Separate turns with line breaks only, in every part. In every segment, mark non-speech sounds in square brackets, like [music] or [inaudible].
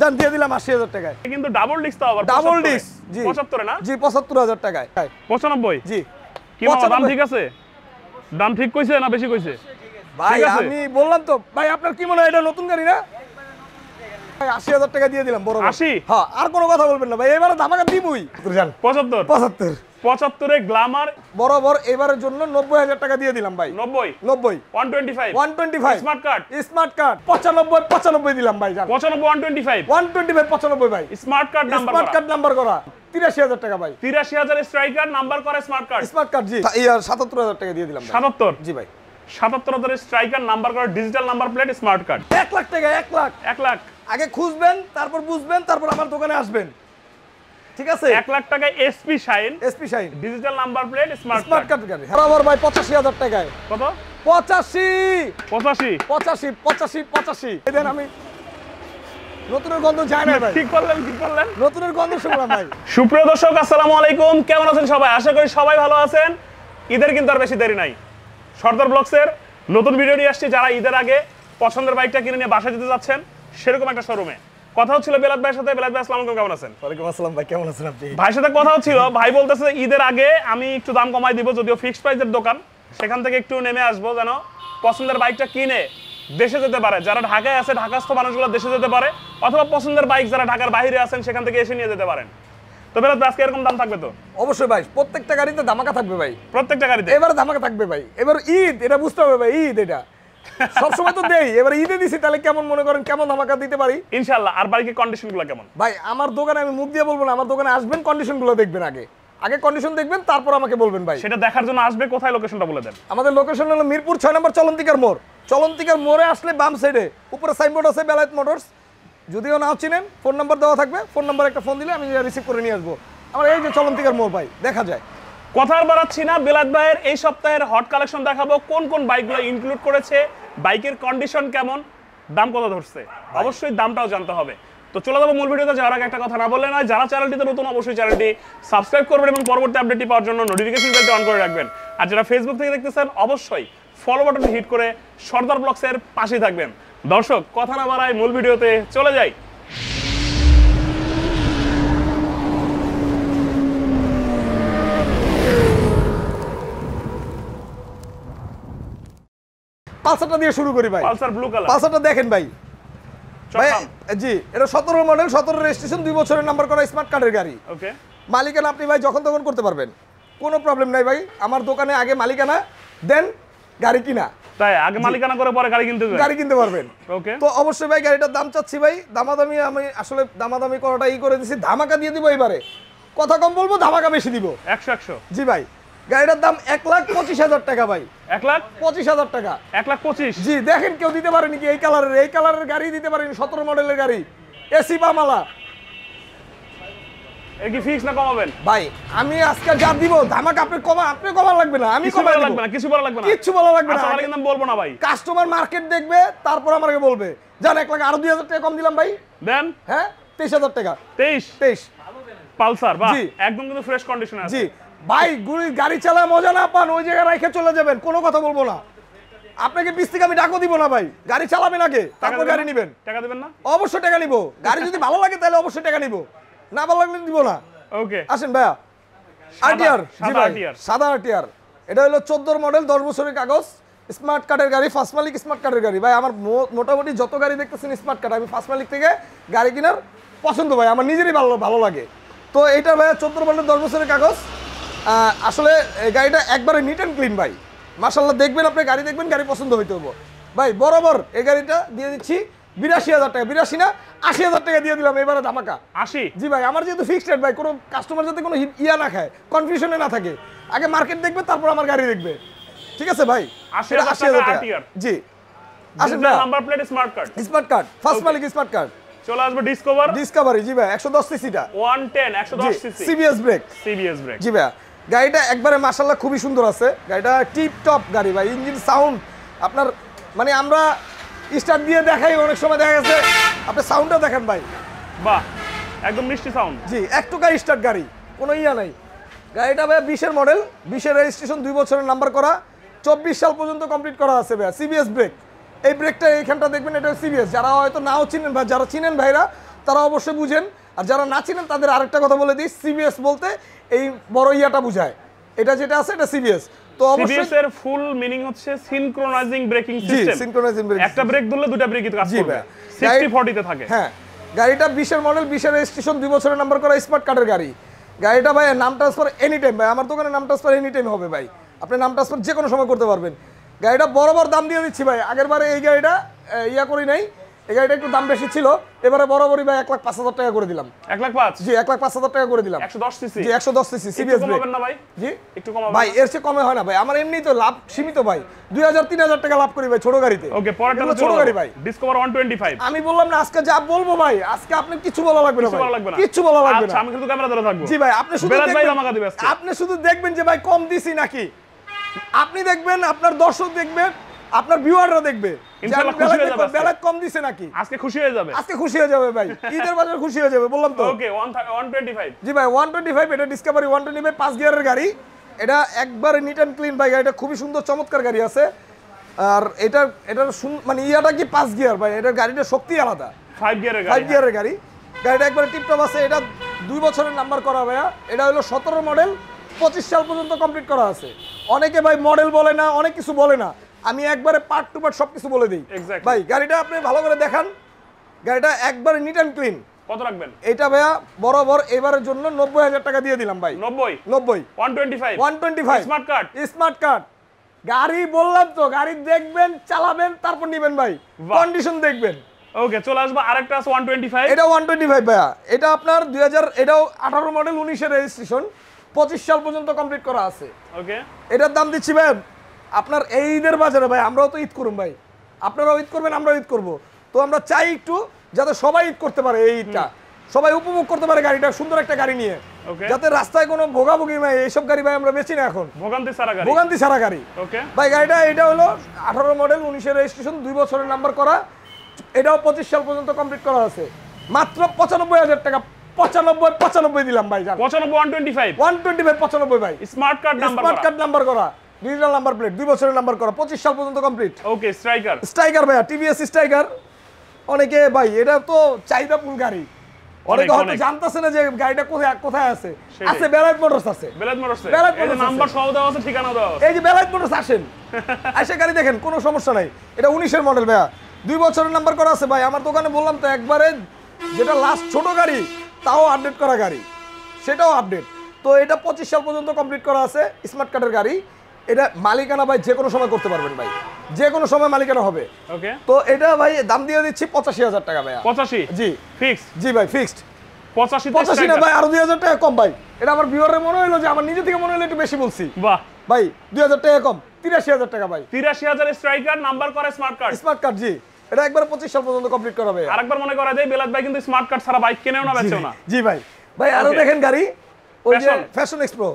যান দিয়ে দিলাম আশি হাজার টাকায় কিন্তু ডাবল ডিস্ক তো আবার ডাবল ডিস্ক জি পঁচাত্তরে না জি পঁচাত্তর হাজার টাকায় পঁচানব্বই জি
কি দাম ঠিক
আছে দাম ঠিক কইছে না বেশি কইছে ভাই আমি বললাম তো ভাই আপনার কি মনে হয় এটা নতুন গাড়ি না আশি হাজার টাকা দিয়ে দিলাম বড় আশি হ্যাঁ আর কোনো কথা বলবেন না ভাই এবারে ধামাকা দিবই পঁচাত্তর পঁচাত্তর পঁচাত্তরে গ্লামার বরাবর এবারের জন্য নব্বই হাজার টাকা দিয়ে দিলাম ভাই নব্বই নব্বই one twenty smart card smart card পঁচানব্বই পঁচানব্বই দিলাম ভাই পঁচানব্বই ওয়ান টোয়েন্টি ফাইভ ওয়ান ভাই smart card smart card number করা তিরাশি হাজার টাকা ভাই তিরাশি হাজার স্ট্রাইকার নাম্বার করা স্মার্ট কার্ড স্মার্ট কার্ড জি সাতাত্তর হাজার টাকা দিয়ে দিলাম সাতাত্তর জি ভাই সাতাত্তর হাজার স্ট্রাইকার নাম্বার করা digital number plate smart card এক লাখ টাকা এক লাখ এক লাখ আগে খুঁজবেন তারপর বুঝবেন তারপর আমার দোকানে আসবেন ঠিক আছে এক লাখ টাকায় SP Shine SP Shine digital number plate smart smart card গাড়ি বরাবর ভাই হাজার টাকায় কত পঁচাশি পঁচাশি পঁচাশি পঁচাশি 85 দেন আমি নতুনের না ঠিক করলেন ঠিক করলেন নতুনের গন্ধ আসসালামু আলাইকুম কেমন আছেন সবাই আশা করি সবাই ভালো আছেন ঈদের কিন্তু আর বেশি দেরি নাই সর্দার নতুন ভিডিও নিয়ে যারা ঈদের আগে পছন্দের বাইকটা কিনে নিয়ে বাসা যেতে যাচ্ছেন সেরকম একটা শোরুমে কথা হচ্ছিল ভাইয়ের সাথে ভাই আসসালাম আলাইকুম কেমন আছেন ওয়ালাইকুম আসসালাম ভাই কেমন আছেন আপনি ভাইয়ের সাথে কথা হচ্ছিল ভাই বলতেছে ঈদের আগে আমি একটু দাম কমাই দিব যদিও ফিক্সড প্রাইসের দোকান সেখান থেকে একটু নেমে যেন পছন্দের বাইকটা কিনে দেশে যেতে পারে যারা ঢাকায় আছে ঢাকাস্থ মানুষগুলো দেশে যেতে পারে অথবা পছন্দের বাইক যারা ঢাকার বাইরে আছেন সেখান থেকে এসে নিয়ে যেতে পারেন তো আজকে এরকম দাম থাকবে তো অবশ্যই ভাই প্রত্যেকটা গাড়িতে ধামাকা থাকবে ভাই প্রত্যেকটা গাড়িতে এবার ধামাকা থাকবে ভাই এবার ঈদ এটা বুঝতে হবে ভাই ঈদ এটা সবসময় তো দেই এবারে ঈদে দিছি তাহলে কেমন মনে করেন কেমন ধামাকা দিতে পারি ইনশাআল্লাহ আর বাইকের কন্ডিশনগুলো কেমন ভাই আমার দোকানে আমি মুখ দিয়ে বলবো না আমার দোকানে আসবেন কন্ডিশনগুলো দেখবেন আগে আগে কন্ডিশন দেখবেন তারপর আমাকে বলবেন ভাই সেটা দেখার জন্য আসবে কোথায় লোকেশনটা বলে দেন আমাদের লোকেশন হলো মিরপুর 6 নম্বর চলন্তিকার মোড় চলন্তিকার মোড়ে আসলে বাম সাইডে উপরে সাইনবোর্ড আছে বেলায়েত মোটরস যদিও নাও চিনেন ফোন নাম্বার দেওয়া থাকবে ফোন নাম্বার একটা ফোন দিলে আমি রিসিভ করে নিয়ে আসবো আমার এই যে চলন্তিকার মোড় ভাই দেখা যায় কথার বাড়াচ্ছি না বেলাত ভাইয়ের এই সপ্তাহের হট কালেকশন দেখাবো কোন কোন বাইকগুলো ইনক্লুড করেছে বাইকের কন্ডিশন কেমন দাম কত ধরছে অবশ্যই দামটাও জানতে হবে তো চলে যাবো মূল ভিডিওতে যাওয়ার আগে একটা কথা না বললে নয় যারা চ্যানেলটিতে নতুন অবশ্যই চ্যানেলটি সাবস্ক্রাইব করবেন এবং পরবর্তী আপডেটটি পাওয়ার জন্য নোটিফিকেশন বেলটি অন করে রাখবেন আর যারা ফেসবুক থেকে দেখতেছেন অবশ্যই ফলো বাটনটি হিট করে সর্দার ব্লগসের পাশে থাকবেন দর্শক কথা না বাড়ায় মূল ভিডিওতে চলে যাই পালসারটা দিয়ে শুরু করি ভাই পালসার ব্লু কালার পালসারটা দেখেন ভাই ভাই জি এটা 17 মডেল 17 রেজিস্ট্রেশন দুই বছরের নাম্বার করা স্মার্ট কার্ডের গাড়ি ওকে মালিকানা আপনি ভাই যখন তখন করতে পারবেন কোনো প্রবলেম নাই ভাই আমার দোকানে আগে মালিকানা দেন গাড়ি কিনা তাই আগে মালিকানা করে পরে গাড়ি কিনতে গাড়ি কিনতে পারবেন ওকে তো অবশ্যই ভাই গাড়িটার দাম চাচ্ছি ভাই দামাদামি আমি আসলে দামাদামি করাটা ই করে দিছি ধামাকা দিয়ে দিব এবারে কথা কম বলবো ধামাকা বেশি দিব একশো একশো জি ভাই গাড়িটার দাম এক লাখ পঁচিশ হাজার টাকা ভাই এক লাখ পঁচিশ হাজার টাকা এক লাখ পঁচিশ জি দেখেন কেউ দিতে পারেনি কি এই কালারের এই কালারের গাড়ি দিতে পারেনি সতেরো মডেলের গাড়ি এসি বা মালা আমি লাগবে না কিছু লাগবে না আচ্ছা, বলবো না ভাই কাস্টমার মার্কেট দেখবে তারপর বলবে এক লাখ দুই হাজার টাকা কম দিলাম ভাই দেন হ্যাঁ তেইশ হাজার টাকা তেইশ তেইশ পালসার একদম কিন্তু ফ্রেশ কন্ডিশন আছে ভাই গুড়ি গাড়ি চালা মজা না পান ওই জায়গায় রেখে চলে যাবেন কোনো কথা বলবো না আপনাকে পিস থেকে আমি ডাকো দিব না ভাই গাড়ি চালাবেন আগে তারপর গাড়ি নিবেন টাকা দেবেন না অবশ্যই টাকা নিব গাড়ি যদি ভালো লাগে তাহলে অবশ্যই টাকা নিব না ভালো লাগলে দিব না ওকে আসেন ভাইয়া আরটিআর জি ভাই সাদা আরটিআর এটা হলো 14 মডেল 10 বছরের কাগজ স্মার্ট কার্ডের গাড়ি ফার্স্ট মালিক স্মার্ট কার্ডের গাড়ি ভাই আমার মোটামুটি যত গাড়ি দেখতেছেন স্মার্ট কার্ড আমি ফার্স্ট মালিক থেকে গাড়ি কেনার পছন্দ ভাই আমার নিজেরই ভালো ভালো লাগে তো এটা ভাই চোদ্দো মডেল দশ বছরের কাগজ আসলে গাড়িটা একবারে নিট অ্যান্ড ক্লিন ভাই মাসাল্লাহ দেখবেন আপনি গাড়ি দেখবেন গাড়ি পছন্দ হইতে হবো ভাই বরাবর এই গাড়িটা দিয়ে দিচ্ছি বিরাশি হাজার টাকা বিরাশি না আশি হাজার টাকা দিয়ে দিলাম এবারে ধামাকা আশি জি ভাই আমার যেহেতু ফিক্সড রেট ভাই কোনো কাস্টমার যাতে কোনো ইয়া না খায় কনফিউশনে না থাকে আগে মার্কেট দেখবে তারপর আমার গাড়ি দেখবে ঠিক আছে ভাই আশি হাজার টাকা জি আসেন number plate smart card smart card first মালিক স্মার্ট কার্ড চলে আসবে ডিসকভার ডিসকভারি জি ভাই একশো দশ সিসিটা ওয়ান টেন একশো দশ CC CBS brake CBS brake জি ভাই গাড়িটা একবারে মাসাল্লাহ খুবই সুন্দর আছে গাড়িটা টিপ টপ গাড়ি ভাই ইঞ্জিন সাউন্ড আপনার মানে আমরা স্টার্ট দিয়ে দেখাই অনেক সময় দেখা গেছে আপনি সাউন্ডটা দেখেন ভাই বাহ একদম মিষ্টি সাউন্ড জি এক টাকা স্টার্ট গাড়ি কোনো ইয়া নাই গাড়িটা ভাই বিশের মডেল বিশের রেজিস্ট্রেশন দুই বছরের নাম্বার করা চব্বিশ সাল পর্যন্ত কমপ্লিট করা আছে ভাই সিবিএস ব্রেক এই ব্রেকটা এইখানটা দেখবেন এটা সিবিএস যারা হয়তো নাও চিনেন ভাই যারা চিনেন ভাইরা তারা অবশ্যই বুঝেন আর যারা না ছিলেন তাদের আরেকটা কথা বলে দিই সিবিএস বলতে এই বড় ইয়াটা বুঝায় এটা যেটা আছে এটা সিবিএস তো ফুল মিনিং হচ্ছে সিনক্রোনাইজিং ব্রেকিং একটা ব্রেক ধরলে দুটো থাকে হ্যাঁ গাড়িটা মডেল বছরের নাম্বার করা স্মার্ট গাড়ি গাড়িটা নাম এনি টাইম ভাই আমার দোকানে এনি টাইম হবে ভাই আপনি যে কোনো সময় করতে পারবেন গাড়িটা বরাবর দাম দিয়ে দিচ্ছি ভাই আগেরবারে এই গাড়িটা ইয়া করি নাই একটু দাম বেশি ছিল এবারে বরাবরই ভাই এক লাখ পাঁচ হাজার টাকা করে দিলাম এক লাখ পাঁচ জি এক লাখ পাঁচ হাজার টাকা করে দিলাম একশো দশ সিসি একশো দশ সিসি ভাই জি একটু কম ভাই এর কমে হয় না ভাই আমার এমনি তো লাভ সীমিত ভাই দুই হাজার তিন হাজার টাকা লাভ করি ভাই ছোট গাড়িতে ওকে ছোট গাড়ি ভাই ডিসকভার ওয়ান টোয়েন্টি ফাইভ আমি বললাম না আজকে যা বলবো ভাই আজকে আপনি কিছু বলা লাগবে লাগবে না কিছু বলা লাগবে আচ্ছা, না আমি কিন্তু ক্যামেরা ধরে থাকবো জি ভাই আপনি শুধু আপনি শুধু দেখবেন যে ভাই কম দিছি নাকি আপনি দেখবেন আপনার দর্শক দেখবেন আপনার ভিউয়াররা দেখবে গাড়ি এটা সুন্দর চমৎকার গাড়ি আছে আর এটা মানে ইয়াটা কি গিয়ার ভাই এটার গাড়িটা শক্তি আলাদা ফাইভ ফাইভ গিয়ারের গাড়ি হ্যাঁ। টিপটপ আছে এটা দুই বছরের নাম্বার করা ভাইয়া এটা হলো সতেরো মডেল পঁচিশ সাল পর্যন্ত কমপ্লিট করা আছে অনেকে ভাই মডেল বলে না অনেক কিছু বলে না আমি একবারে পার্ট টু পার্ট সবকিছু বলে দিই ভাই গাড়িটা আপনি ভালো করে দেখান গাড়িটা একবারে নিট অ্যান্ড ক্লিন কত রাখবেন এটা ভাইয়া বরাবর এবারের জন্য নব্বই হাজার টাকা দিয়ে দিলাম ভাই নব্বই নব্বই one twenty five one twenty smart card smart card গাড়ি বললাম তো গাড়ি দেখবেন চালাবেন তারপর নিবেন ভাই কন্ডিশন দেখবেন ওকে চলে আসবো আরেকটা আছে 125 এটা 125 ভাইয়া এটা আপনার হাজার এটাও আঠারো মডেল 19 রেজিস্ট্রেশন পঁচিশ সাল পর্যন্ত কমপ্লিট করা আছে ওকে এটার দাম দিচ্ছি ভাই আপনার এই ঈদের বাজারে ভাই আমরাও তো ঈদ করুন ভাই আপনারাও ঈদ করবেন আমরাও ঈদ করবো তো আমরা চাই একটু যাতে সবাই ঈদ করতে পারে এই ঈদটা সবাই উপভোগ করতে পারে গাড়িটা সুন্দর একটা গাড়ি নিয়ে যাতে রাস্তায় কোনো ভোগাভোগি ভাই এইসব গাড়ি ভাই আমরা বেশি না এখন ভোগান্তি সারা ভোগান্তি সারা গাড়ি ভাই গাড়িটা এটা হলো আঠারো মডেল উনিশের রেজিস্ট্রেশন দুই বছরের নাম্বার করা এটাও পঁচিশ সাল পর্যন্ত কমপ্লিট করা আছে মাত্র পঁচানব্বই হাজার টাকা পঁচানব্বই পঁচানব্বই দিলাম ভাই পঁচানব্বই one twenty five one twenty five পঁচানব্বই ভাই smart card smart card number করা ডিজিটাল নাম্বার প্লেট দুই বছরের নাম্বার করা পঁচিশ সাল পর্যন্ত কমপ্লিট ওকে স্ট্রাইকার স্ট্রাইকার ভাইয়া টিভিএস স্ট্রাইকার অনেকে ভাই এটা তো চাহিদা পুল [laughs] গাড়ি দেখেন কোনো সমস্যা নাই এটা মডেল ভাইয়া দুই বছরের নাম্বার করা আছে ভাই আমার দোকানে বললাম তো একবারে যেটা লাস্ট ছোট গাড়ি তাও আপডেট করা গাড়ি সেটাও আপডেট তো এটা পঁচিশ সাল পর্যন্ত কমপ্লিট করা আছে স্মার্ট কার্ডের গাড়ি এটা মালিকানা ভাই যে কোনো সময় করতে পারবেন ভাই যে কোনো সময় মালিকানা হবে ওকে তো এটা ভাই দাম দিয়ে দিচ্ছি পঁচাশি হাজার টাকা ভাই পঁচাশি জি ফিক্স জি ভাই ফিক্সড পঁচাশি পঁচাশি না ভাই আরো দুই হাজার টাকা কম ভাই এটা আমার বিবরের মনে হলো যে আমার নিজে থেকে মনে হলো একটু বেশি বলছি বাহ ভাই দুই হাজার টাকা কম তিরাশি হাজার টাকা ভাই তিরাশি হাজার স্ট্রাইকার নাম্বার করে স্মার্ট কার্ড স্মার্ট কার্ড জি এটা একবার পঁচিশ সাল পর্যন্ত কমপ্লিট করা হবে আরেকবার মনে করা যায় বেলাত ভাই কিন্তু স্মার্ট কার্ড ছাড়া বাইক কেনেও না বেচেও না জি ভাই ভাই আরো দেখেন গাড়ি ওই যে ফ্যাশন এক্সপ্রো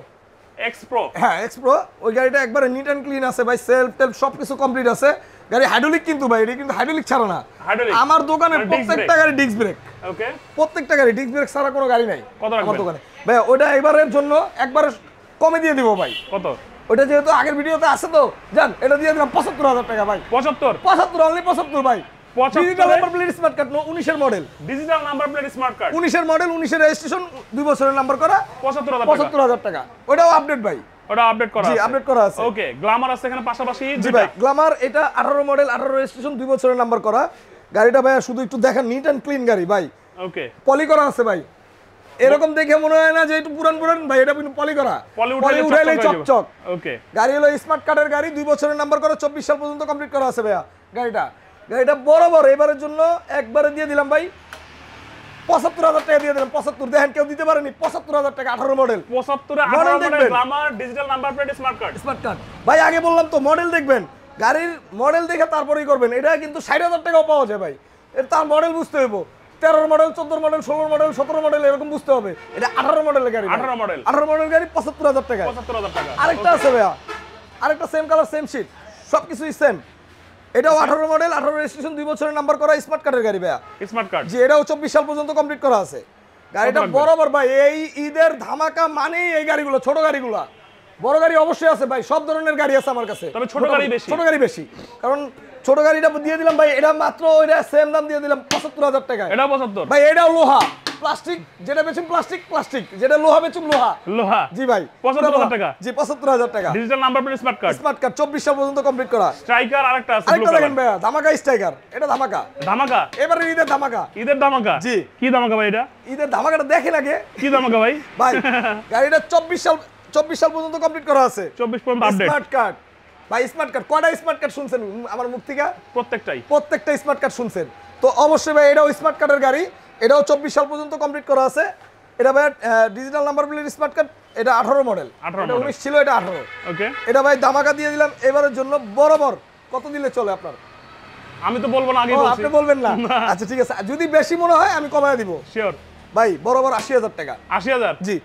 এক্সপ্রো হ্যাঁ এক্সপ্রো ওই গাড়িটা একবারে নিট অ্যান্ড ক্লিন আছে ভাই সেলফ টেলফ সবকিছু কমপ্লিট আছে গাড়ি হাইড্রোলিক কিন্তু ভাই এটা কিন্তু হাইড্রোলিক ছাড়া না আমার দোকানে মানে প্রত্যেকটা গাড়ি ডিস্ক ব্রেক ওকে প্রত্যেকটা গাড়ি ডিস্ক ব্রেক ছাড়া কোনো গাড়ি নাই আমার দোকানে ভাই ওটা এবারের জন্য একবারে কমে দিয়ে দিব ভাই কত ওটা যেহেতু আগের ভিডিওতে আছে তো জান এটা দিয়ে দিলাম পঁচাত্তর হাজার টাকা ভাই পঁচাত্তর পঁচাত্তর অনলি পঁচাত্তর ভাই digital number plate smart card 19 এর model digital number plate smart card 19 এর মডেল 19 এর রেজিস্ট্রেশন দুই বছরের নাম্বার করা 75000 75000 টাকা ওটাও আপডেট ভাই ওটা আপডেট করা আছে আপডেট করা আছে ওকে গ্ল্যামার আছে এখানে পাশাপাশি জি ভাই গ্ল্যামার এটা 18 মডেল 18 রেজিস্ট্রেশন দুই বছরের নাম্বার করা গাড়িটা ভাই শুধু একটু দেখেন নিট এন্ড ক্লিন গাড়ি ভাই ওকে পলি করা আছে ভাই এরকম দেখে মনে হয় না যে একটু পুরান পুরান ভাই এটা কিন্তু পলি করা পলি উঠাইলে ওকে গাড়ি হলো স্মার্ট কার্ডের গাড়ি দুই বছরের নাম্বার করা 24 সাল পর্যন্ত কমপ্লিট করা আছে ভাইয়া গাড়িটা গাড়িটা বড় বড় এবারের জন্য একবারে দিয়ে দিলাম ভাই পঁচাত্তর হাজার টাকা দিয়ে দিলাম কেউ দিতে পারেনি পঁচাত্তর হাজার টাকা আঠারো ডিজিটাল নাম্বার স্মার্ট স্মার্ট ভাই বললাম গাড়ির মডেল দেখে এটা কিন্তু ষাট হাজার পাওয়া যায় ভাই তার মডেল বুঝতে মডেল চোদ্দোর মডেল ষোলোর মডেল সতেরো মডেল এরকম বুঝতে হবে এটা মডেল মডেল গাড়ি হাজার টাকা আরেকটা আরেকটা সেম কালার সেম সিট সবকিছুই সেম এটাও 18 মডেল 18 রেজিস্ট্রেশন দুই বছরের নাম্বার করা স্মার্ট কার্ডের গাড়ি ভাইয়া স্মার্ট কার্ড জি এটাও 24 সাল পর্যন্ত কমপ্লিট করা আছে গাড়িটা বরাবর ভাই এই ঈদের ধামাকা মানেই এই গাড়িগুলো ছোট গাড়িগুলো বড় গাড়ি অবশ্যই আছে ভাই সব ধরনের গাড়ি আছে আমার কাছে তবে ছোট গাড়ি বেশি ছোট গাড়ি বেশি কারণ ছোট গাড়িটা দিয়ে দিলাম ভাই এটা মাত্র ওইটা সেম দাম দিয়ে দিলাম 75000 টাকা এটা 75 ভাই এটা লোহা প্লাস্টিক যেটা বেচুম প্লাস্টিক প্লাস্টিক যেটা লোহা বেচুম লোহা লোহা জি ভাই 75000 টাকা জি 75000 টাকা digital number plate smart card smart card 24 সাল পর্যন্ত কমপ্লিট করা স্ট্রাইকার আরেকটা আছে আরেকটা দেখেন ভাই ধামাকা স্ট্রাইকার এটা ধামাকা ধামাকা এবারে ঈদের ধামাকা ঈদের ধামাকা জি কি ধামাকা ভাই এটা ঈদের ধামাকাটা দেখে লাগে কি ধামাকা ভাই ভাই [laughs] গাড়িটা 24 সাল 24 সাল পর্যন্ত কমপ্লিট করা আছে 24 পর্যন্ত আপডেট স্মার্ট কার্ড ভাই স্মার্ট কার্ড কটা স্মার্ট কার্ড শুনছেন আমার মুখ থেকে প্রত্যেকটাই প্রত্যেকটা স্মার্ট কার্ড শুনছেন তো অবশ্যই ভাই এটাও স্মার্ট কার্ডের গাড়ি এটাও 24 সাল পর্যন্ত কমপ্লিট করা আছে এটা ভাই digital number plate smart card এটা 18 মডেল এটা উনিশ ছিল এটা 18 ওকে এটা ভাই দামাকা দিয়ে দিলাম এবারের জন্য বরাবর কত দিলে চলে আপনার আমি তো বলবো না আগে বলছি আপনি বলবেন না আচ্ছা ঠিক আছে যদি বেশি মনে হয় আমি কমায় দিব শিওর ভাই বরাবর আশি হাজার টাকা 80000 জি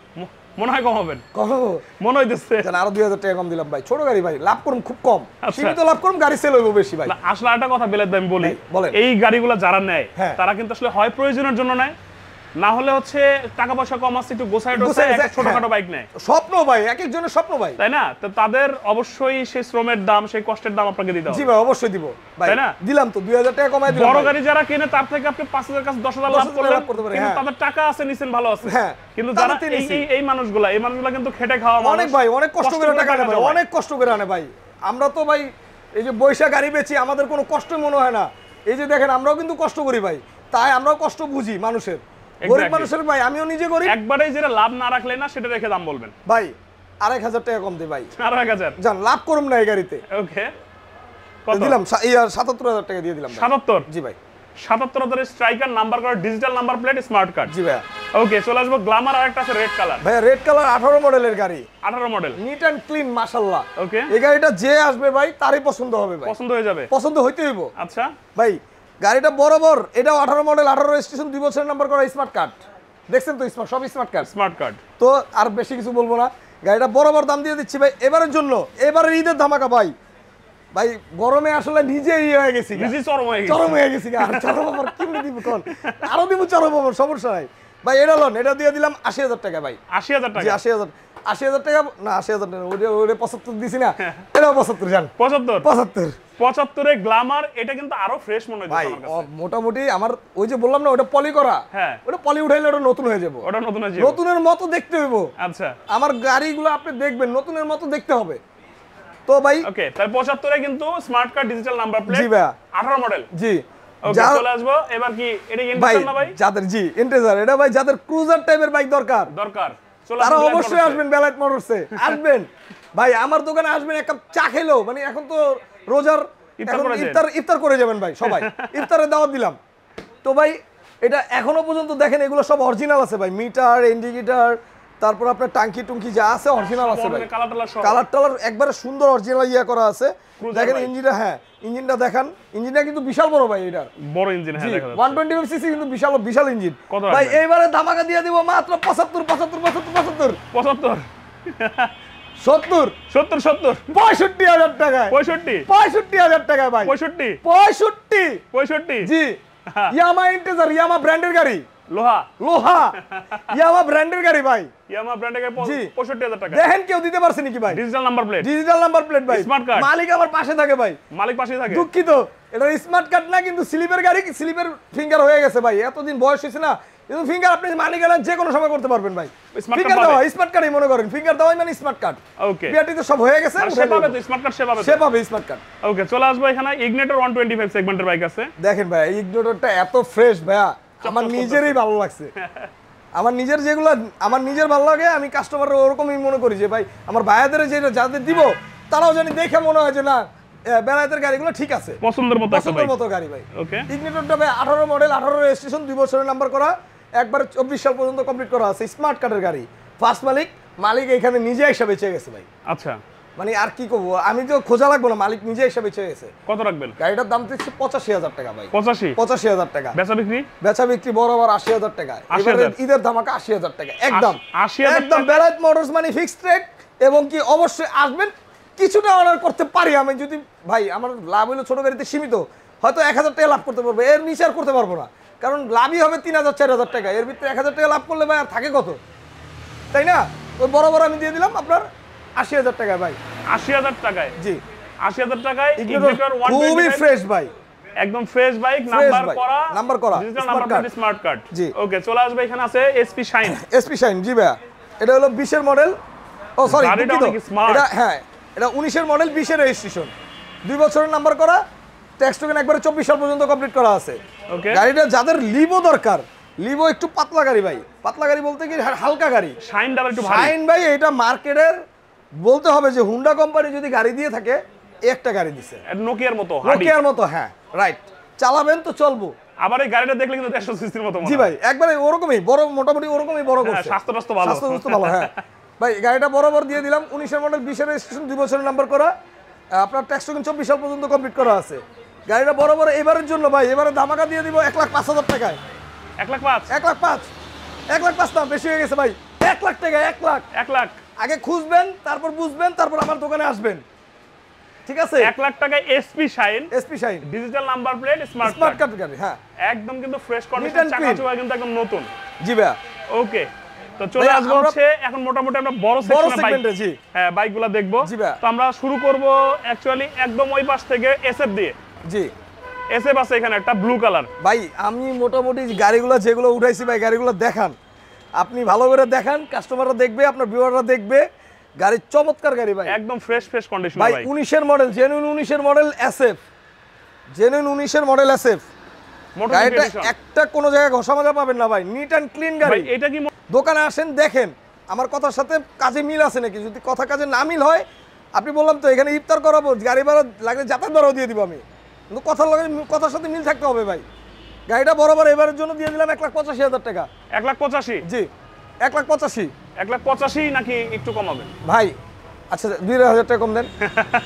মনে হয় কমাবেন কমাবো মনে হইতেছে আরো দুই হাজার টাকা কম দিলাম ভাই ছোট গাড়ি ভাই লাভ করুন খুব কম আচ্ছা। সীমিত লাভ করুন গাড়ি সেল হইবো বেশি ভাই আসলে একটা কথা বেলের দাম বলি হ্যাঁ, এই গাড়িগুলো যারা নেয় হ্যাঁ। তারা কিন্তু আসলে হয় প্রয়োজনের জন্য নেয় না হলে হচ্ছে টাকা পয়সা কম আছে একটু ছোটখাটো বাইক হ্যাঁ। নেয় স্বপ্ন ভাই এক একজনের স্বপ্ন ভাই তাই না তো তাদের অবশ্যই সেই শ্রমের দাম সেই কষ্টের দাম আপনাকে দিতে হবে জি ভাই অবশ্যই দিব তাই না দিলাম তো 2000 টাকা কমায় দিলাম বড় গাড়ি যারা কিনে তার থেকে আপনি 5000 কাছে 10000 লাভ করলেন কিন্তু হ্যাঁ। তাদের টাকা আছে নিছেন ভালো আছে হ্যাঁ, কিন্তু যারা এই এই এই কিন্তু খেটে খাওয়া অনেক ভাই অনেক কষ্ট করে টাকা আনে ভাই অনেক কষ্ট করে আনে ভাই আমরা তো ভাই এই যে বৈশা গাড়ি বেচি আমাদের কোনো কষ্ট মনে হয় না এই যে দেখেন আমরাও কিন্তু কষ্ট করি ভাই তাই আমরাও কষ্ট বুঝি মানুষের গরিব মানুষের ভাই আমিও নিজে গরিব একবারে যেটা লাভ না রাখলে না সেটা রেখে দাম বলবেন ভাই আরেক হাজার টাকা কম দিই ভাই আরেক হাজার যান লাভ করুম না এই গাড়িতে ওকে দিলাম সাতাত্তর হাজার টাকা দিয়ে দিলাম সাতাত্তর জি ভাই সাতাত্তর হাজারের Striker number card digital number plate smart card জি ভাইয়া ওকে চলে আসবো গ্লামার আর একটা আছে রেড কালার ভাই রেড কালার আঠারো মডেলের গাড়ি আঠারো মডেল নিট অ্যান্ড ক্লিন মাসাল্লাহ ওকে এই গাড়িটা যে আসবে ভাই তারই পছন্দ হবে ভাই পছন্দ হয়ে যাবে পছন্দ হইতে হইব আচ্ছা ভাই গাড়িটা বরাবর এটা আঠারো মডেল আঠারো রেজিস্ট্রেশন দুই বছরের নাম্বার করা স্মার্ট কার্ড দেখছেন তো স্মার্ট সব স্মার্ট কার্ড স্মার্ট কার্ড তো আর বেশি কিছু বলবো না গাড়িটা বরাবর দাম দিয়ে দিচ্ছি ভাই এবারের জন্য এবারের ঈদের ধামাকা ভাই ভাই গরমে আসলে নিজে ইয়ে হয়ে গেছি চরম হয়ে গেছি চরম হয়ে গেছি আর চরম আমার কেমনি দিব কোন আরো দিব চরম আমার সমস্যা নাই ভাই এটা লোন এটা দিয়ে দিলাম আশি হাজার টাকা ভাই আশি হাজার টাকা আশি হাজার আশি হাজার টাকা না আশি হাজার টাকা ওটা পঁচাত্তর দিছি না এটাও পঁচাত্তর জান পঁচাত্তর পঁচাত্তর পঁচাত্তরে গ্লামার এটা কিন্তু আরো ফ্রেশ মনে হয় মোটামুটি আমার ওই যে বললাম না ওটা পলি করা হ্যাঁ। ওটা পলি উঠাইলে ওটা নতুন হয়ে যাবে ওটা নতুন হয়ে নতুনের মতো দেখতে হইব আচ্ছা আমার গাড়িগুলো আপনি দেখবেন নতুনের মতো দেখতে হবে তো ভাই ওকে তাহলে পঁচাত্তরে কিন্তু smart card digital number plate জি ভাই 18 মডেল জি যাদের জি ইন্টেজার এটা ভাই যাদের ক্রুজার টাইপের বাইক দরকার দরকার তারা অবশ্যই আসবেন বেলাইট মোটরসে আসবেন ভাই আমার দোকানে আসবেন এক কাপ চা খেলো মানে এখন তো রোজার ইফতার ইফতার করে যাবেন ভাই সবাই [laughs] ইফতারে দাওয়াত দিলাম তো ভাই এটা এখনো পর্যন্ত দেখেন এগুলো সব অরিজিনাল আছে ভাই মিটার ইন্ডিকেটার তারপর আপনার টাঙ্কি টুঙ্কি যা আছে অরিজিনাল আছে ভাই কালার টালার একবারে সুন্দর অরিজিনাল ইয়া করা আছে দেখেন ইঞ্জিনটা হ্যাঁ ইঞ্জিনটা দেখেন ইঞ্জিনটা কিন্তু বিশাল বড় ভাই এটা বড় ইঞ্জিন হ্যাঁ দেখা যাচ্ছে 125 সিসি কিন্তু বিশাল বিশাল ইঞ্জিন ভাই এবারে ধামাকা দিয়ে দিব মাত্র 75 75 75 75 সত্তর সত্তর সত্তর পঁয়ষট্টি হাজার টাকায় পঁয়ষট্টি পঁয়ষট্টি হাজার ভাই পঁয়ষট্টি পঁয়ষট্টি পঁয়ষট্টি জি ইয়ামা ইন্টেজার ইয়ামা ব্র্যান্ডের গাড়ি লোহা লোহা [laughs] ইয়ামা ব্র্যান্ডের গাড়ি ভাই ইয়ামা ব্র্যান্ডের গাড়ি 65000 টাকা দেখেন কেউ দিতে পারছে নাকি ভাই digital number plate digital number plate ভাই স্মার্ট কার্ড মালিক আমার পাশে থাকে ভাই মালিক পাশে থাকে দুঃখিত এটা স্মার্ট কার্ড না কিন্তু স্লিপের গাড়ি স্লিপের ফিঙ্গার হয়ে গেছে ভাই এতদিন বয়স হয়েছে না কিন্তু ফিঙ্গার আপনি মালিক গেলেন যে কোনো সময় করতে পারবেন ভাই ফিঙ্গার দাও স্মার্ট কার্ডই মনে করেন ফিঙ্গার দাও মানে স্মার্ট কার্ড ওকে বিআরটি তো সব হয়ে গেছে সেভাবে তো স্মার্ট কার্ড সেভাবে পাবে স্মার্ট কার্ড ওকে চলে আসবো এখানে ইগনিটর 125 সেগমেন্টের বাইক আছে দেখেন ভাই ইগনিটরটা এত ফ্রেশ ভাইয়া আমার নিজেরই ভালো লাগছে আমার নিজের যেগুলো আমার নিজের ভালো লাগে আমি কাস্টমার ওরকমই মনে করি যে ভাই আমার ভাইয়াদের যেটা যাদের দিব তারাও জানি দেখে মনে হয় যে না বেলায়েতের গাড়িগুলো ঠিক আছে পছন্দের মতো পছন্দের মতো গাড়ি ভাই ওকে ইগনিটরটা ভাই 18 মডেল আঠারো রেজিস্ট্রেশন দুই বছরের নাম্বার করা একবার চব্বিশ সাল পর্যন্ত কমপ্লিট করা আছে স্মার্ট কার্ডের গাড়ি ফার্স্ট মালিক মালিক এখানে নিজে এসে বেঁচে গেছে ভাই আচ্ছা মানে আর কি করবো আমি তো খোঁজা লাগবো না মালিক নিজে হিসাবে বেঁচে গেছে কত রাখবেন গাড়িটার দাম দিচ্ছে পঁচাশি হাজার টাকা ভাই পঁচাশি পঁচাশি হাজার টাকা বেচা বিক্রি বেচা বিক্রি বরাবর আশি হাজার টাকা ঈদের ধামাকা আশি হাজার টাকা একদম আশি একদম বেলায়ত মোটরস মানে ফিক্সড রেট এবং কি অবশ্যই আসবেন কিছুটা অর্ডার করতে পারি আমি যদি ভাই আমার লাভ হইলো ছোট গাড়িতে সীমিত হয়তো এক হাজার টাকা লাভ করতে পারবো এর নিচে আর করতে পারবো না কারণ লাভই হবে তিন হাজার চার হাজার টাকা এর ভিতরে এক হাজার টাকা লাভ করলে ভাই আর থাকে কত তাই না ওই বড় বড় আমি দিয়ে দিলাম আপনার আশি হাজার টাকা ভাই আশি হাজার টাকায় জি আশি হাজার টাকায় খুবই ফ্রেশ ভাই একদম ফ্রেশ বাইক নাম্বার করা নাম্বার করা স্মার্ট কার্ড জি ওকে চলে আসবে এখানে আছে এসপি শাইন এসপি শাইন জি ভাই এটা হলো 20 মডেল ও সরি এটা হ্যাঁ এটা 19 মডেল 20 রেজিস্ট্রেশন দুই বছরের নাম্বার করা ট্যাক্স টোকেন একবারে চব্বিশ সাল পর্যন্ত কমপ্লিট করা আছে ওকে গাড়িটা যাদের লিভো দরকার লিভো একটু পাতলা গাড়ি ভাই পাতলা গাড়ি বলতে কি হালকা গাড়ি শাইন ভাই এটা মার্কেটের বলতে হবে যে হুন্ডা কোম্পানি যদি গাড়ি দিয়ে থাকে একটা গাড়ি দিছে নোকিয়ার মতো নোকিয়ার মতো হ্যাঁ রাইট চালাবেন তো চলবো আবার এই গাড়িটা দেখলে কিন্তু 100 সিসির মতো জি ভাই একবারে ওরকমই বড় মোটামুটি ওরকমই বড় করছে হ্যাঁ, স্বাস্থ্য স্বাস্থ্য ভালো স্বাস্থ্য ভালো হ্যাঁ ভাই গাড়িটা বরাবর দিয়ে দিলাম 19 এর মডেল 20 রেজিস্ট্রেশন 2 বছরের নাম্বার করা আপনার ট্যাক্স টোকেন 24 সাল পর্যন্ত কমপ্লিট করা আছে গাড়িটা বরাবর এবারের জন্য ভাই এবারে ধামাকা দিয়ে দিব এক লাখ পাঁচ হাজার টাকায় এক লাখ পাঁচ এক লাখ পাঁচ এক লাখ পাঁচ না বেশি হয়ে গেছে ভাই এক লাখ টাকা এক লাখ এক লাখ আগে খুঁজবেন তারপর বুঝবেন তারপর আমার দোকানে আসবেন ঠিক আছে 1 লাখ টাকা SP Shine SP Shine digital number plate smart smart card গাড়ি হ্যাঁ একদম কিন্তু ফ্রেশ কন্ডিশন চাকা চোয়া কিন্তু একদম নতুন জি ভাই ওকে তো চলে আসবো হচ্ছে এখন মোটামুটি আমরা বড় সেগমেন্টে জি হ্যাঁ বাইকগুলো দেখবো জি ভাই তো আমরা শুরু করব অ্যাকচুয়ালি একদম ওই পাশ থেকে এসএফ দিয়ে জি এসএফ আছে এখানে একটা ব্লু কালার ভাই আমি মোটামুটি গাড়িগুলো যেগুলো উঠাইছি ভাই গাড়িগুলো দেখান আপনি ভালো করে দেখান কাস্টমাররা দেখবে আপনার ভিউয়াররা দেখবে গাড়ির চমৎকার গাড়ি ভাই একদম ফ্রেশ ফ্রেশ কন্ডিশন ভাই 19 এর মডেল জেনুইন 19 এর মডেল এসএফ জেনুইন 19 এর মডেল এসএফ গাড়িটা একটা কোনো জায়গায় ঘষা মাজা পাবেন না ভাই নিট অ্যান্ড ক্লিন গাড়ি এটা কি দোকানে আসেন দেখেন আমার কথার সাথে কাজে মিল আছে নাকি যদি কথা কাজে না মিল হয় আপনি বললাম তো এখানে ইফতার করাবো গাড়ি ভাড়া লাগলে যাতায়াত ভাড়াও দিয়ে দিব আমি কিন্তু কথার লাগে কথার সাথে মিল থাকতে হবে ভাই গাড়িটা বরাবর এবারের জন্য দিয়ে দিলাম এক লাখ পঁচাশি হাজার টাকা এক লাখ পঁচাশি জি এক লাখ পঁচাশি এক লাখ পঁচাশি নাকি একটু কমাবেন ভাই আচ্ছা দুই হাজার টাকা কম দেন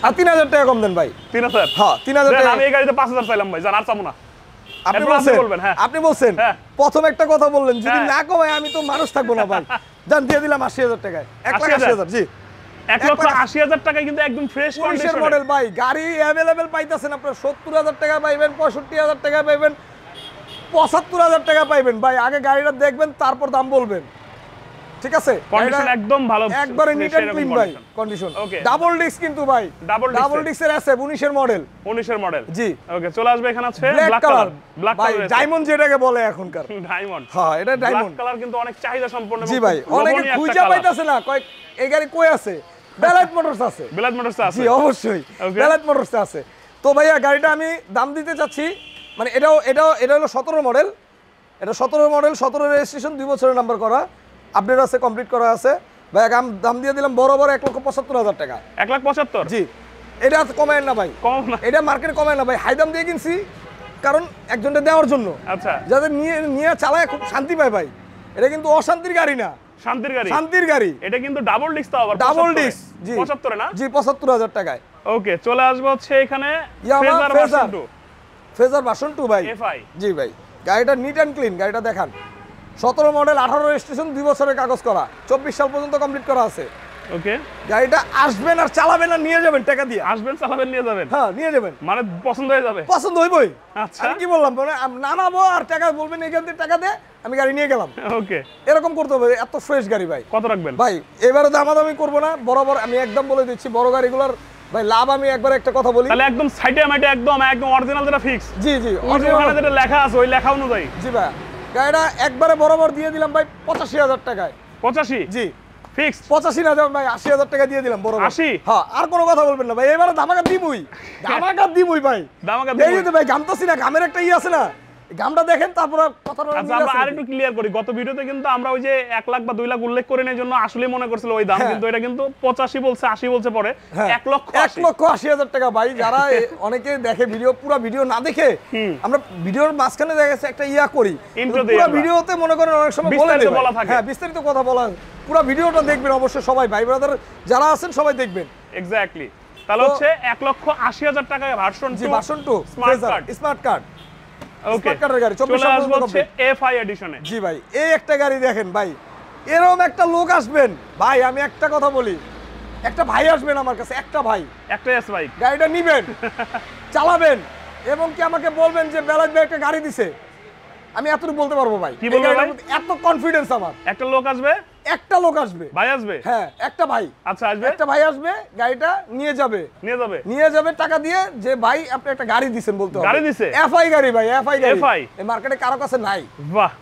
আর তিন হাজার টাকা কম দেন ভাই তিন হাজার হ্যাঁ তিন হাজার টাকা আমি এই গাড়িতে পাঁচ হাজার চাইলাম ভাই জান আর চাবো না আপনি বলছেন হ্যাঁ। আপনি বলছেন হ্যাঁ। প্রথম একটা কথা বললেন যদি হ্যাঁ। না কমায় আমি তো মানুষ থাকবো না ভাই যান দিয়ে দিলাম আশি হাজার টাকায় এক লাখ আশি হাজার জি এক লক্ষ আশি হাজার টাকায় কিন্তু একদম ফ্রেশ মডেল ভাই গাড়ি অ্যাভেলেবেল পাইতেছেন আপনার সত্তর হাজার টাকা পাইবেন পঁয়ষট্টি হাজার টাকা পাইবেন পঁচাত্তর হাজার টাকা পাইবেন ভাই আগে গাড়িটা দেখবেন তারপর দাম বলবেন যেটাকে বলে এখনকার [laughs] হ্যাঁ, এটা কালার কিন্তু অনেক চাহিদা সম্পন্ন জি ভাই গাড়ি কই আছে আছে অবশ্যই আছে তো ভাইয়া গাড়িটা আমি দাম দিতে চাচ্ছি মানে এটাও এটাও এটা হলো সতেরো মডেল এটা সতেরো মডেল সতেরো রেজিস্ট্রেশন দুই বছরের নাম্বার করা আপডেট আছে কমপ্লিট করা আছে ভাই দাম দাম দিয়ে দিলাম বড় বড় এক লক্ষ পঁচাত্তর হাজার টাকা এক লাখ পঁচাত্তর জি এটা কমায় না ভাই কম না এটা মার্কেট কমায় না ভাই হাই দাম দিয়ে কিনছি কারণ একজনটা দেওয়ার জন্য আচ্ছা যাদের নিয়ে নিয়ে চালায় খুব শান্তি পায় ভাই এটা কিন্তু অশান্তির গাড়ি না শান্তির গাড়ি শান্তির গাড়ি এটা কিন্তু ডাবল ডিস্ক তো আবার ডাবল ডিস্ক জি 75 না জি পঁচাত্তর হাজার টাকায় ওকে চলে আসবো হচ্ছে এখানে Fazer version Fazer version two ভাই জি ভাই গাড়িটা নিট অ্যান্ড ক্লিন গাড়িটা দেখান সতেরো মডেল আঠারো রেজিস্ট্রেশন দুই বছরের কাগজ করা চব্বিশ সাল পর্যন্ত কমপ্লিট করা আছে গাড়িটা নিয়ে যাবেন নিয়ে যাবেন হ্যাঁ নিয়ে যাবেন মানে পছন্দ হয়ে যাবে পছন্দ আচ্ছা কি বললাম আর টাকা বলবেন টাকা দে আমি গাড়ি নিয়ে গেলাম ওকে এরকম করতে হবে এত ফ্রেশ গাড়ি ভাই রাখবেন ভাই এবারে করবো না বরাবর আমি একদম বলে দিচ্ছি বড় গুলার ভাই লাভ আমি একবার একটা কথা বলি তাহলে একদম সাইডে আমাটা একদম একদম অরিজিনাল যেটা ফিক্স জি জি অরিজিনাল মানে যেটা লেখা আছে ওই লেখা অনুযায়ী জি ভাই গাড়িটা একবারে বরাবর দিয়ে দিলাম ভাই পঁচাশি হাজার টাকায় পঁচাশি জি ফিক্স পঁচাশি না ভাই আশি হাজার টাকা দিয়ে দিলাম বড় আশি হ্যাঁ আর কোনো কথা বলবেন না ভাই এবারে ধামাকা দিমুই [laughs] ধামাকা দিমুই ভাই ধামাকা দিমুই ভাই ঘামতাছি না ঘামের একটা ই আছে না গামটা দেখেন তারপরে কথাটা আচ্ছা, আমরা আর ক্লিয়ার করি গত ভিডিওতে কিন্তু আমরা ওই যে এক লাখ বা দুই লাখ উল্লেখ করে নেওয়ার জন্য আসলে মনে করছিল ওই দাম হ্যাঁ। কিন্তু এটা কিন্তু পঁচাশি বলছে আশি বলছে পরে হ্যাঁ। এক লক্ষ এক লক্ষ আশি হাজার টাকা ভাই যারা অনেকে দেখে ভিডিও পুরো ভিডিও না দেখে আমরা ভিডিওর মাঝখানে দেখা একটা ইয়া করি পুরো ভিডিওতে মনে করেন অনেক সময় বলে বলা থাকে হ্যাঁ বিস্তারিত কথা বলা পুরো ভিডিওটা দেখবেন অবশ্যই সবাই ভাই ব্রাদার যারা আছেন সবাই দেখবেন এক্স্যাক্টলি তাহলে হচ্ছে এক লক্ষ আশি হাজার টাকা version version two smart card smart card একটা আমি কথা বলি একটা ভাই আসবেন আমার কাছে একটা ভাই একটা ভাই গাড়িটা নিবেন চালাবেন এবং কি আমাকে বলবেন যে বেলাজ ভাই একটা গাড়ি দিছে আমি এতটুকু বলতে পারবো ভাই এত কনফিডেন্স আমার একটা লোক আসবে একটা লোক আসবে ভাই আসবে হ্যাঁ একটা ভাই আচ্ছা আসবে একটা ভাই আসবে গাড়িটা নিয়ে যাবে নিয়ে যাবে নিয়ে যাবে টাকা দিয়ে যে ভাই আপনি একটা গাড়ি দিবেন বলতো গাড়ি দিছে এফআই গাড়ি ভাই এফআই গাড়ি এফআই এই মার্কেটে কারো কাছে নাই বাহ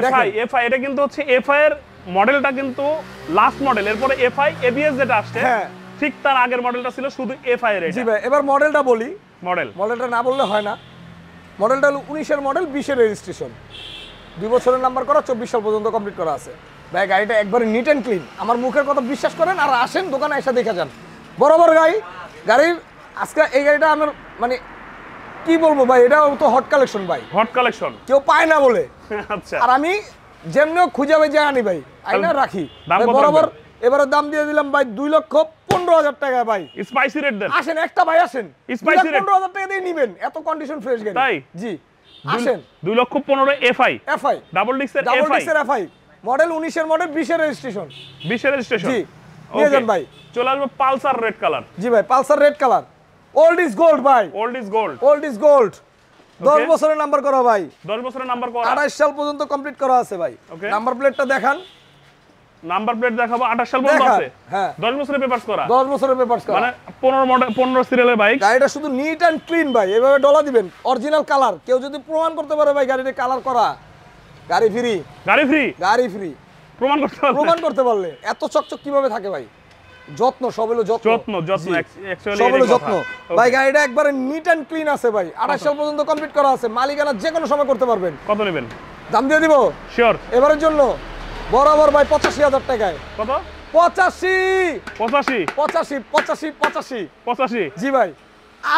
এফআই এফআই এটা কিন্তু হচ্ছে এফআই এর মডেলটা কিন্তু লাস্ট মডেল এরপরে এফআই এবিএস যেটা আসছে হ্যাঁ ঠিক তার আগের মডেলটা ছিল শুধু এফআই এর জি ভাই এবার মডেলটা বলি মডেল মডেলটা না বললে হয় না মডেলটা হলো উনিশের মডেল বিশের রেজিস্ট্রেশন দুই বছরের নাম্বার করা চব্বিশ সাল পর্যন্ত কমপ্লিট করা আছে ভাই গাড়িটা একবারে নিট অ্যান্ড ক্লিন আমার মুখের কথা বিশ্বাস করেন আর আসেন দোকানে এসে দেখা যান বরাবর গাড়ি গাড়ির আজকে এই গাড়িটা আমার মানে কি বলবো ভাই এটা তো হট কালেকশন ভাই হট কালেকশন কেউ পায় না বলে [laughs] আচ্ছা আর আমি যেমনিও খুঁজে ভাই যে আনি ভাই আইনা রাখি বরাবর এবারে দাম দিয়ে দিলাম ভাই দুই লক্ষ পনেরো হাজার টাকা ভাই স্পাইসি রেট দেন আসেন একটা ভাই আসেন স্পাইসি রেট পনেরো হাজার টাকা দিয়ে নিবেন এত কন্ডিশন ফ্রেশ গাড়ি তাই জি আসেন দুই লক্ষ পনেরো এফআই এফআই ডাবল ডিস্কের ডাবল ডিস্কের এফআই মডেল উনিশের মডেল বিশের রেজিস্ট্রেশন বিশের রেজিস্ট্রেশন জি নিয়ে যান ভাই চলে আসবে পালসার রেড কালার জি ভাই Pulsar red colour old is gold ভাই old is gold old is gold দশ বছরের নাম্বার করো ভাই দশ বছরের নাম্বার করো আড়াইশ সাল পর্যন্ত কমপ্লিট করা আছে ভাই নাম্বার প্লেটটা দেখান নাম্বার প্লেট দেখাবো সাল পর্যন্ত আছে হ্যাঁ। বছরের করা বছরের করা মানে মডেল সিরিয়ালের বাইক গাড়িটা শুধু নিট ক্লিন ভাই এভাবে ডলা দিবেন অরিজিনাল কালার কেউ যদি প্রমাণ করতে পারে ভাই কালার করা গাড়ি ফ্রি গাড়ি ফ্রি গাড়ি ফ্রি প্রমাণ করতে পারলে প্রমাণ করতে পারলে এত চকচক কিভাবে থাকে ভাই যত্ন সবেলো যত্ন যত্ন যত্ন সবেলো যত্ন ভাই গাড়িটা একবারে নিট অ্যান্ড ক্লিন আছে ভাই আঠাশ সাল পর্যন্ত কমপ্লিট করা আছে মালিকানা যে কোনো সময় করতে পারবেন কত নেবেন দাম দিয়ে দিব শিওর এবারের জন্য বরাবর ভাই পঁচাশি হাজার টাকায় কত পঁচাশি পঁচাশি পঁচাশি পঁচাশি পঁচাশি পঁচাশি জি ভাই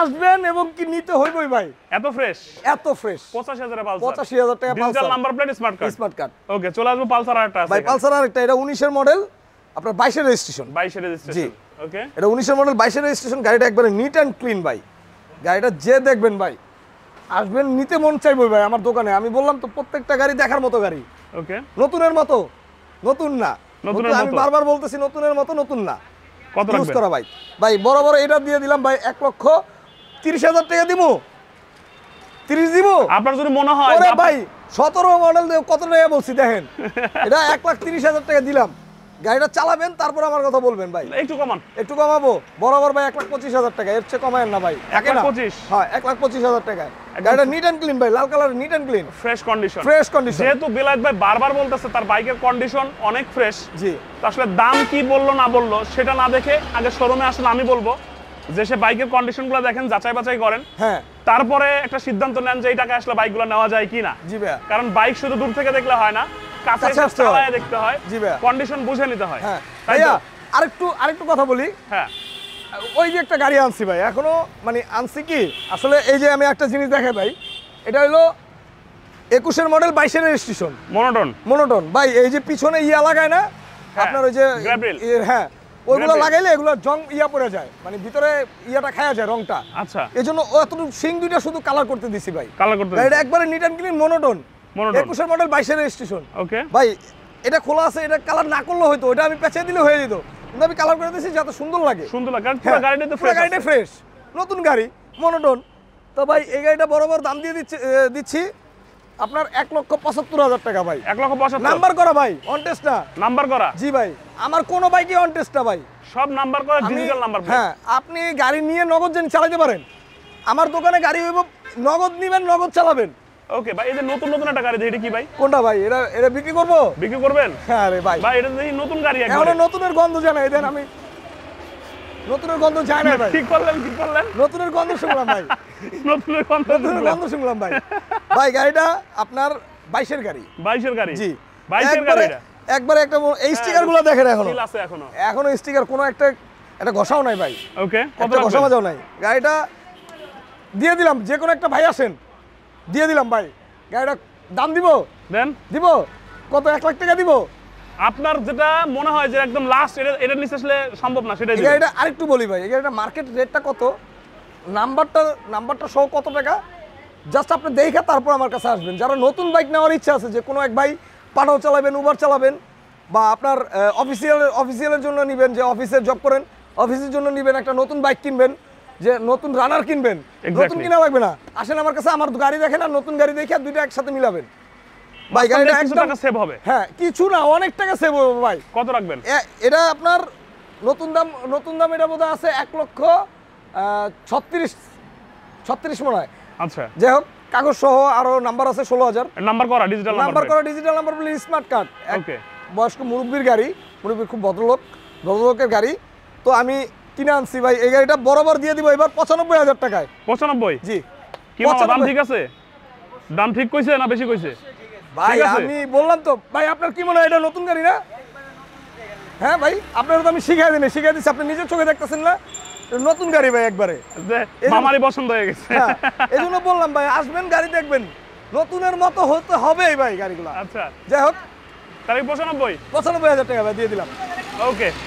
আসবেন এবং কি নিতে হইবই ভাই এত ফ্রেশ এত ফ্রেশ 50000 টাকা পালসার 85000 টাকা Pulsar digital number plate smart card smart card okay চলে আসবো পালসার আরেকটা আছে ভাই পালসার আরেকটা এটা 19 এর মডেল আপনার 22 এর রেজিস্ট্রেশন 22 এর রেজিস্ট্রেশন ওকে এটা 19 এর মডেল 22 এর রেজিস্ট্রেশন গাড়িটা একবারে নিট এন্ড ক্লিন ভাই গাড়িটা যে দেখবেন ভাই আসবেন নিতে মন চাইবই ভাই আমার দোকানে আমি বললাম তো প্রত্যেকটা গাড়ি দেখার মতো গাড়ি ওকে নতুনের মতো নতুন না নতুন আমি বারবার বলতেছি নতুনের মতো নতুন না কত ইউজ করা ভাই ভাই বড় বড় এটা দিয়ে দিলাম ভাই এক লক্ষ তিরিশ হাজার টাকা দিব তিরিশ দিব আপনার যদি মনে হয় ভাই সতেরো মডেল কত টাকা বলছি দেখেন [laughs] এটা এক লাখ তিরিশ হাজার টাকা দিলাম গাড়িটা চালাবেন তারপর আমার কথা বলবেন ভাই একটু কমান একটু কমাবো বরাবর ভাই এক লাখ পঁচিশ হাজার টাকা এর চেয়ে কমায় না ভাই এক লাখ পঁচিশ হ্যাঁ এক লাখ পঁচিশ হাজার টাকায় কন্ডিশন অনেক ফ্রেশ জি আসলে দাম কি বললো না বললো সেটা না দেখে আগে শোরুমে আমি বলবো যে সে বাইকের দেখেন যাচাই করেন হ্যাঁ তারপরে একটা সিদ্ধান্ত নেন যে এই টাকা আসলে বাইক গুলো নেওয়া যায় কিনা জি ভাই কারণ বাইক শুধু দূর থেকে দেখলে হয় না কাছে দেখতে হয় জি ভাই কন্ডিশন বুঝে নিতে হয় হ্যাঁ ভাইয়া আরেকটু আরেকটু কথা বলি হ্যাঁ ওই যে একটা গাড়ি আনছি ভাই এখনো মানে আনছি কি আসলে এই যে আমি একটা জিনিস দেখে ভাই এটা হলো একুশের মডেল বাইশের রেজিস্ট্রেশন মনোটন মনোটন ভাই এই যে পিছনে ইয়া লাগায় না হ্যাঁ। আপনার ওই যে হ্যাঁ ওইগুলো লাগাইলে এগুলো জং ইয়া পড়ে যায় মানে ভিতরে ইয়াটা খায়া যায় রংটা আচ্ছা এই জন্য অতটুকু সিং দুইটা শুধু কালার করতে দিছি ভাই কালার করতে এটা একবারে নিট অ্যান্ড ক্লিন মনোটন একুশের মডেল বাইশের রেজিস্ট্রেশন ওকে ভাই এটা খোলা আছে এটা কালার না করলে হয়তো এটা আমি পেঁচিয়ে দিলে হয়ে যেত কিন্তু আমি কালার করে দিয়েছি যাতে সুন্দর লাগে সুন্দর লাগে কারণ হ্যাঁ, গাড়িটা তো গাড়িটা ফ্রেশ নতুন গাড়ি মনোটন তো ভাই এই গাড়িটা বরাবর দাম দিয়ে দিচ্ছি দিচ্ছি আপনার এক লক্ষ পঁচাত্তর হাজার টাকা ভাই এক লক্ষ পঁচাত্তর নাম্বার করা ভাই অনটেস্ট নাম্বার করা জি ভাই আমার কোনো বাইকই অনটেস্ট ভাই সব নাম্বার করা ডিজিটাল নাম্বার হ্যাঁ আপনি গাড়ি নিয়ে নগদ যেন চালাতে পারেন আমার দোকানে গাড়ি নগদ নেবেন নগদ চালাবেন ওকে ভাই এদের নতুন নতুন একটা গাড়ি এটা কি ভাই কোনটা ভাই এটা এটা বিক্রি করবো বিক্রি করবেন হ্যাঁ রে ভাই ভাই এটা দেখি নতুন গাড়ি এখন নতুনের গন্ধ জানা এদের আমি নতুনের গন্ধ যায় না ভাই ঠিক করলেন ঠিক করলেন নতুনের গন্ধ শুনলাম ভাই [laughs] নতুনের গন্ধ নতুনের গন্ধ শুনলাম ভাই ভাই গাড়িটা আপনার বাইশের গাড়ি বাইশের গাড়ি জি বাইশের গাড়ি একবার একটা এই স্টিকার হ্যাঁ, গুলো দেখেন এখনো এখনো এখনো স্টিকার কোনো একটা একটা ঘষাও নাই ভাই ওকে কত ঘষা মাজাও নাই গাড়িটা দিয়ে দিলাম যে কোনো একটা ভাই আসেন দিয়ে দিলাম ভাই গাড়িটা দাম দিব দেন দিব কত এক লাখ টাকা দিব আপনার যেটা মনে হয় যে একদম লাস্ট এটা এটা নিচে আসলে সম্ভব না সেটা এটা আরেকটু বলি ভাই এটা মার্কেট রেটটা কত নাম্বারটা নাম্বারটা সহ কত টাকা জাস্ট আপনি দেখে তারপর আমার কাছে আসবেন যারা নতুন বাইক নেওয়ার ইচ্ছা আছে যে কোনো এক ভাই পাঠাও চালাবেন উবার চালাবেন বা আপনার অফিসিয়াল অফিসিয়ালের জন্য নেবেন যে অফিসে জব করেন অফিসের জন্য নেবেন একটা নতুন বাইক কিনবেন যে নতুন রানার কিনবেন নতুন কিনা লাগবে না আসেন আমার কাছে আমার গাড়ি দেখেন আর নতুন গাড়ি দেখে দুইটা একসাথে মিলাবেন ভাই গাড়িটা একশো টাকা সেভ হবে হ্যাঁ কিছু না অনেক টাকা সেভ হবে ভাই কত রাখবেন এটা আপনার নতুন দাম নতুন দাম এটা বোধহয় আছে এক লক্ষ ছত্রিশ ছত্রিশ মনে হয় আচ্ছা যাই হোক কাগজ সহ আরো নাম্বার আছে ষোলো হাজার নাম্বার করা ডিজিটাল নাম্বার করা ডিজিটাল নাম্বার বলে স্মার্ট কার্ড ওকে বয়স্ক মুরব্বীর গাড়ি মুরব্বীর খুব ভদ্রলোক ভদ্রলোকের গাড়ি তো আমি কিনে আনছি ভাই এই গাড়িটা বরাবর দিয়ে দিব এবার পঁচানব্বই হাজার টাকায় পঁচানব্বই জি কি দাম ঠিক আছে দাম ঠিক কইছে না বেশি কইছে ভাই আমি বললাম তো ভাই আপনার কি মনে হয় এটা নতুন গাড়ি না হ্যাঁ ভাই তো আমি শিখাই দিনে শিখাই দিচ্ছি আপনি নিজের চোখে দেখতেছেন না নতুন গাড়ি ভাই একবারে আমারই পছন্দ হয়ে গেছে হ্যাঁ, এই জন্য বললাম ভাই আসবেন গাড়ি দেখবেন নতুনের মতো হতে হবে ভাই গাড়িগুলো আচ্ছা যাই হোক তারিখ পঁচানব্বই পঁচানব্বই হাজার টাকা ভাই দিয়ে দিলাম ওকে